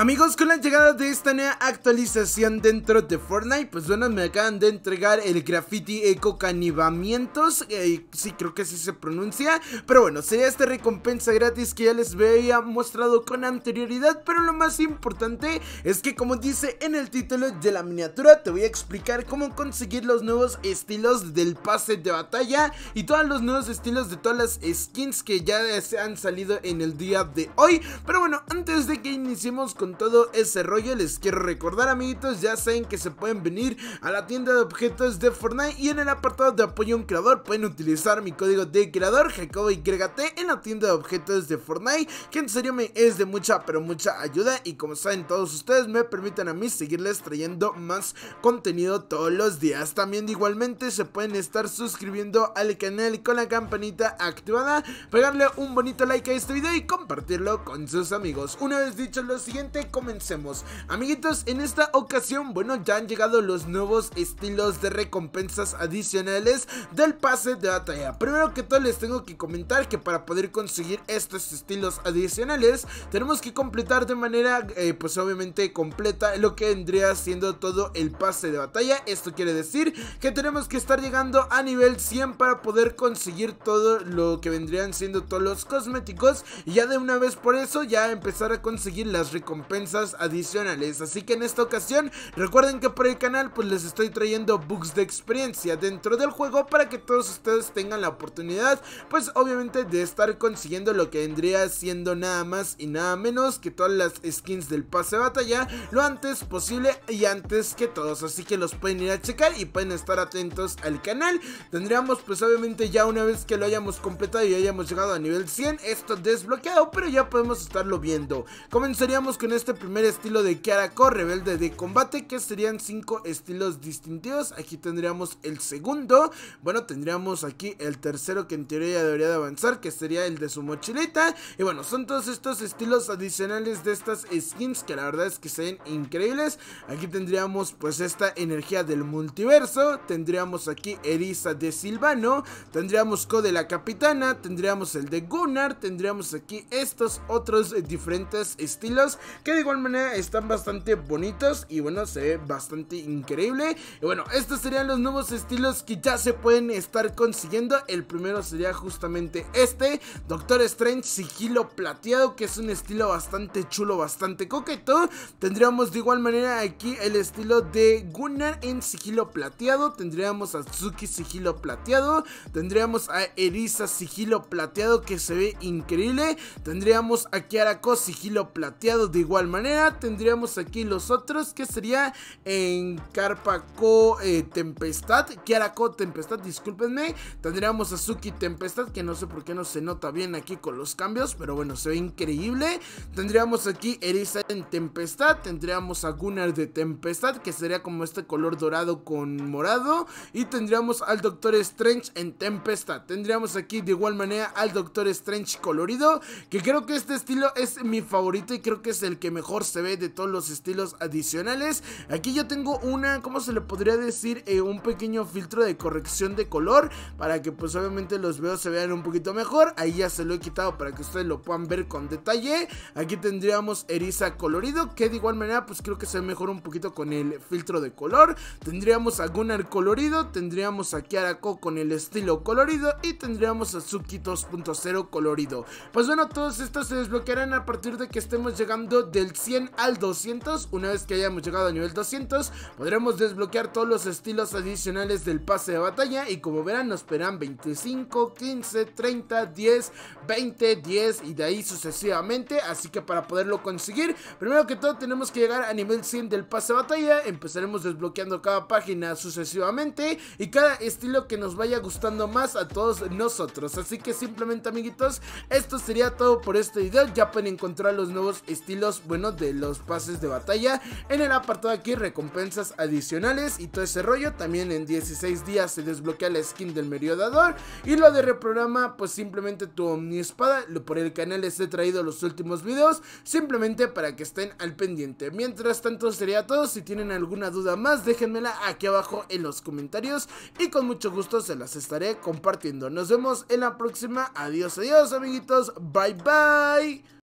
Amigos, con la llegada de esta nueva actualización dentro de Fortnite, pues bueno, me acaban de entregar el graffiti eco Canivamientos eh, sí creo que así se pronuncia, pero bueno, sería esta recompensa gratis que ya les había mostrado con anterioridad, pero lo más importante es que como dice en el título de la miniatura, te voy a explicar cómo conseguir los nuevos estilos del pase de batalla y todos los nuevos estilos de todas las skins que ya se han salido en el día de hoy, pero bueno, antes de que iniciemos con todo ese rollo, les quiero recordar amiguitos, ya saben que se pueden venir a la tienda de objetos de Fortnite y en el apartado de apoyo a un creador pueden utilizar mi código de creador Jacobo en la tienda de objetos de Fortnite, que en serio me es de mucha pero mucha ayuda y como saben todos ustedes me permiten a mí seguirles trayendo más contenido todos los días. También igualmente se pueden estar suscribiendo al canal con la campanita activada, pegarle un bonito like a este video y compartirlo con sus amigos. Una vez dicho lo siguiente comencemos. Amiguitos, en esta ocasión, bueno, ya han llegado los nuevos estilos de recompensas adicionales del pase de batalla. Primero que todo les tengo que comentar que para poder conseguir estos estilos adicionales, tenemos que completar de manera, eh, pues obviamente completa lo que vendría siendo todo el pase de batalla. Esto quiere decir que tenemos que estar llegando a nivel 100 para poder conseguir todo lo que vendrían siendo todos los cosméticos. Y ya de una vez por eso ya empezar a conseguir las recompensas recompensas adicionales. Así que en esta ocasión, recuerden que por el canal pues les estoy trayendo bugs de experiencia dentro del juego para que todos ustedes tengan la oportunidad pues obviamente de estar consiguiendo lo que vendría siendo nada más y nada menos que todas las skins del pase de batalla lo antes posible y antes que todos. Así que los pueden ir a checar y pueden estar atentos al canal. Tendríamos pues obviamente ya una vez que lo hayamos completado y hayamos llegado a nivel 100 esto desbloqueado pero ya podemos estarlo viendo. Comenzaríamos con este primer estilo de Kiara rebelde de combate, que serían cinco estilos distintivos. Aquí tendríamos el segundo, bueno, tendríamos aquí el tercero que en teoría debería de avanzar, que sería el de su mochilita. Y bueno, son todos estos estilos adicionales de estas skins que la verdad es que se ven increíbles. Aquí tendríamos pues esta energía del multiverso, tendríamos aquí Eriza de Silvano, tendríamos Code de la Capitana, tendríamos el de Gunnar, tendríamos aquí estos otros diferentes estilos que de igual manera están bastante bonitos y bueno, se ve bastante increíble. Y bueno, estos serían los nuevos estilos que ya se pueden estar consiguiendo. El primero sería justamente este, Doctor Strange Sigilo Plateado, que es un estilo bastante chulo, bastante coqueto. Tendríamos de igual manera aquí el estilo de Gunnar en Sigilo Plateado, tendríamos a Tsuki Sigilo Plateado, tendríamos a Erisa Sigilo Plateado que se ve increíble, tendríamos a Kiarako Sigilo Plateado de igual manera tendríamos aquí los otros que sería en Carpaco eh, Tempestad, Kiarako Tempestad, discúlpenme. Tendríamos a Suki Tempestad, que no sé por qué no se nota bien aquí con los cambios, pero bueno, se ve increíble. Tendríamos aquí Eriza en Tempestad, tendríamos a Gunnar de Tempestad, que sería como este color dorado con morado. Y tendríamos al Doctor Strange en Tempestad. Tendríamos aquí de igual manera al Doctor Strange colorido, que creo que este estilo es mi favorito y creo que es el que mejor se ve de todos los estilos adicionales. Aquí yo tengo una, ¿cómo se le podría decir? Eh, un pequeño filtro de corrección de color para que pues obviamente los veo se vean un poquito mejor. Ahí ya se lo he quitado para que ustedes lo puedan ver con detalle. Aquí tendríamos eriza colorido que de igual manera pues creo que se ve mejor un poquito con el filtro de color. Tendríamos a Gunnar colorido, tendríamos a Kiarako con el estilo colorido y tendríamos a Suki 2.0 colorido. Pues bueno, todos estos se desbloquearán a partir de que estemos llegando del 100 al 200. Una vez que hayamos llegado a nivel 200, podremos desbloquear todos los estilos adicionales del pase de batalla. Y como verán, nos esperan 25, 15, 30, 10, 20, 10 y de ahí sucesivamente. Así que para poderlo conseguir, primero que todo tenemos que llegar a nivel 100 del pase de batalla. Empezaremos desbloqueando cada página sucesivamente y cada estilo que nos vaya gustando más a todos nosotros. Así que simplemente amiguitos, esto sería todo por este video. Ya pueden encontrar los nuevos estilos bueno, de los pases de batalla. En el apartado aquí, recompensas adicionales y todo ese rollo. También en 16 días se desbloquea la skin del Meriodador. Y lo de reprograma, pues simplemente tu Omni Espada. Por el canal les he traído los últimos videos, simplemente para que estén al pendiente. Mientras tanto, sería todo. Si tienen alguna duda más, déjenmela aquí abajo en los comentarios. Y con mucho gusto se las estaré compartiendo. Nos vemos en la próxima. Adiós, adiós, amiguitos. Bye, bye.